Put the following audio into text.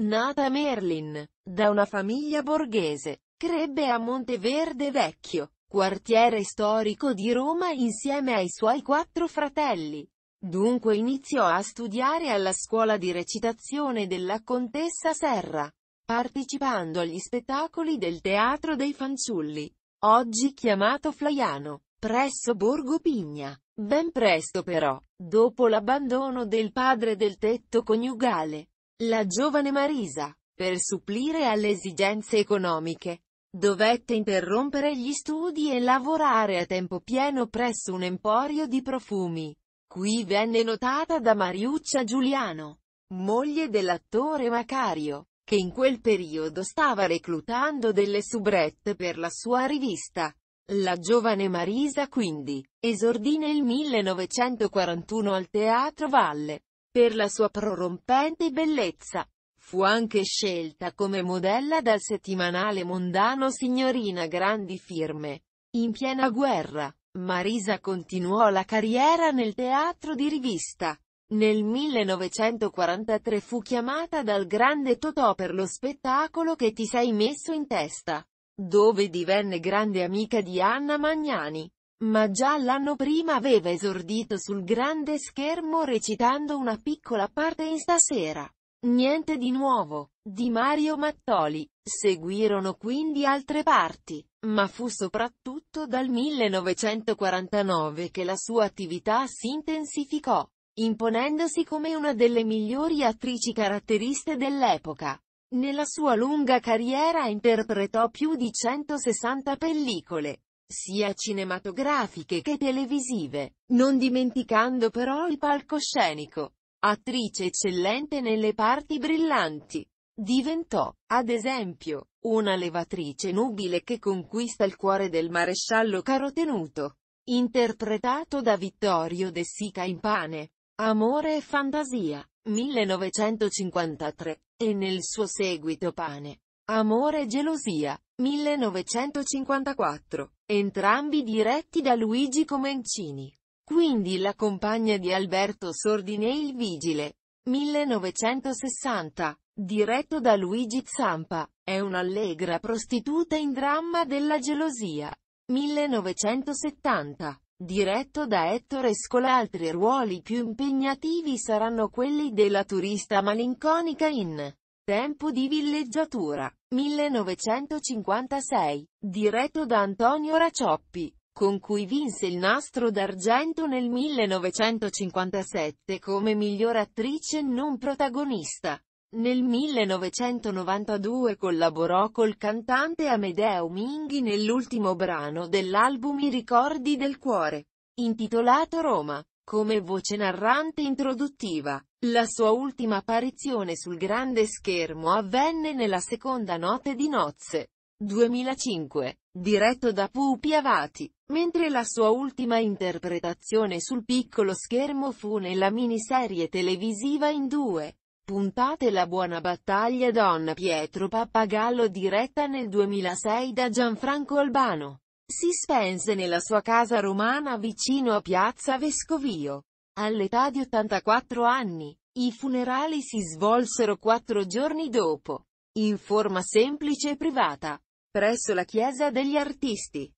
Nata a Merlin, da una famiglia borghese, crebbe a Monteverde Vecchio, quartiere storico di Roma insieme ai suoi quattro fratelli. Dunque iniziò a studiare alla scuola di recitazione della contessa Serra, partecipando agli spettacoli del Teatro dei Fanciulli, oggi chiamato Flaiano, presso Borgo Pigna. Ben presto però, dopo l'abbandono del padre del tetto coniugale, la giovane Marisa, per supplire alle esigenze economiche, dovette interrompere gli studi e lavorare a tempo pieno presso un emporio di profumi. Qui venne notata da Mariuccia Giuliano, moglie dell'attore Macario, che in quel periodo stava reclutando delle soubrette per la sua rivista. La giovane Marisa quindi, esordì nel 1941 al Teatro Valle, per la sua prorompente bellezza. Fu anche scelta come modella dal settimanale mondano Signorina Grandi Firme. In piena guerra, Marisa continuò la carriera nel teatro di rivista. Nel 1943 fu chiamata dal grande Totò per lo spettacolo che ti sei messo in testa, dove divenne grande amica di Anna Magnani ma già l'anno prima aveva esordito sul grande schermo recitando una piccola parte in stasera. Niente di nuovo, di Mario Mattoli. Seguirono quindi altre parti, ma fu soprattutto dal 1949 che la sua attività si intensificò, imponendosi come una delle migliori attrici caratteriste dell'epoca. Nella sua lunga carriera interpretò più di 160 pellicole, sia cinematografiche che televisive, non dimenticando però il palcoscenico. Attrice eccellente nelle parti brillanti. Diventò, ad esempio, una levatrice nubile che conquista il cuore del maresciallo carotenuto. Interpretato da Vittorio De Sica in Pane. Amore e fantasia, 1953, e nel suo seguito Pane. Amore e gelosia, 1954, entrambi diretti da Luigi Comencini. Quindi la compagna di Alberto Sordine il Vigile. 1960, diretto da Luigi Zampa, è un'allegra prostituta in dramma della gelosia. 1970, diretto da Ettore Scola altri ruoli più impegnativi saranno quelli della turista malinconica in Tempo di villeggiatura. 1956. Diretto da Antonio Racioppi con cui vinse il nastro d'argento nel 1957 come miglior attrice non protagonista. Nel 1992 collaborò col cantante Amedeo Minghi nell'ultimo brano dell'album I ricordi del cuore, intitolato Roma, come voce narrante introduttiva. La sua ultima apparizione sul grande schermo avvenne nella seconda notte di nozze. 2005, diretto da Pupi Avati, mentre la sua ultima interpretazione sul piccolo schermo fu nella miniserie televisiva in due puntate La buona battaglia Don Pietro Pappagallo diretta nel 2006 da Gianfranco Albano. Si spense nella sua casa romana vicino a Piazza Vescovio all'età di 84 anni. I funerali si svolsero quattro giorni dopo, in forma semplice e privata, presso la Chiesa degli Artisti.